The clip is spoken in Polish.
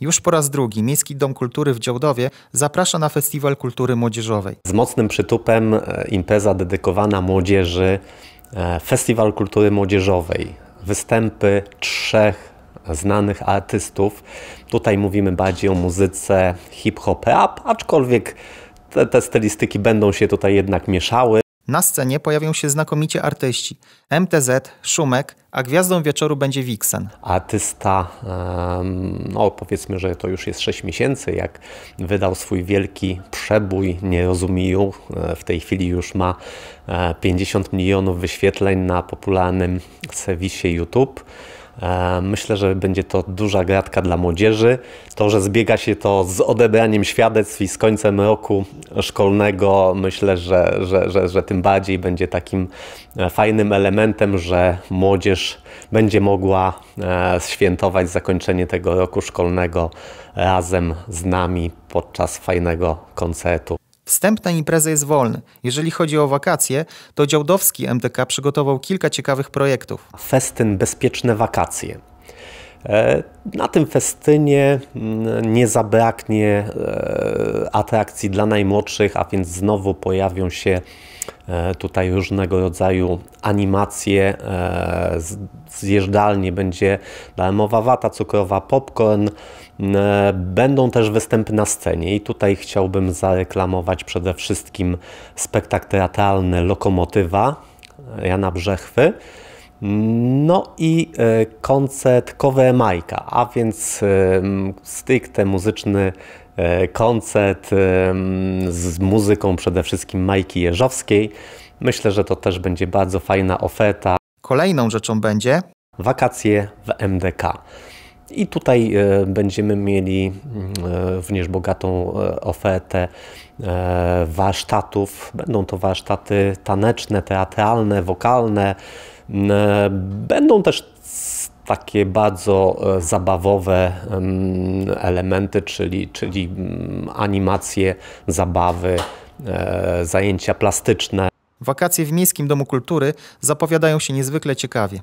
Już po raz drugi Miejski Dom Kultury w Działdowie zaprasza na Festiwal Kultury Młodzieżowej. Z mocnym przytupem e, impreza dedykowana młodzieży, e, Festiwal Kultury Młodzieżowej. Występy trzech znanych artystów. Tutaj mówimy bardziej o muzyce hip-hop, rap, aczkolwiek te, te stylistyki będą się tutaj jednak mieszały. Na scenie pojawią się znakomici artyści MTZ, Szumek, a gwiazdą wieczoru będzie Wiksen. Artysta, no powiedzmy, że to już jest 6 miesięcy, jak wydał swój wielki przebój Nie rozumiu, e, W tej chwili już ma 50 e, milionów wyświetleń na popularnym serwisie YouTube. E, myślę, że będzie to duża gratka dla młodzieży. To, że zbiega się to z odebraniem świadectw i z końcem roku szkolnego, myślę, że, że, że, że tym bardziej będzie takim e, fajnym elementem, że młodzież będzie mogła e, świętować zakończenie tego roku szkolnego razem z nami podczas fajnego koncertu. Wstęp na imprezę jest wolny. Jeżeli chodzi o wakacje, to Działdowski MTK przygotował kilka ciekawych projektów. Festyn Bezpieczne Wakacje. E, na tym festynie mm, nie zabraknie e, atrakcji dla najmłodszych, a więc znowu pojawią się E, tutaj różnego rodzaju animacje, e, zjeżdżalnie, będzie darmowa wata cukrowa, popcorn, e, Będą też występy na scenie i tutaj chciałbym zareklamować przede wszystkim spektakl teatralny Lokomotywa Jana Brzechwy, no i e, koncert Kowe Majka, a więc e, stricte muzyczny e, koncert z muzyką przede wszystkim Majki Jeżowskiej. Myślę, że to też będzie bardzo fajna oferta. Kolejną rzeczą będzie wakacje w MDK. I tutaj będziemy mieli również bogatą ofertę warsztatów. Będą to warsztaty taneczne, teatralne, wokalne. E, będą też takie bardzo e, zabawowe elementy, czyli, czyli animacje, zabawy, e, zajęcia plastyczne. Wakacje w Miejskim Domu Kultury zapowiadają się niezwykle ciekawie.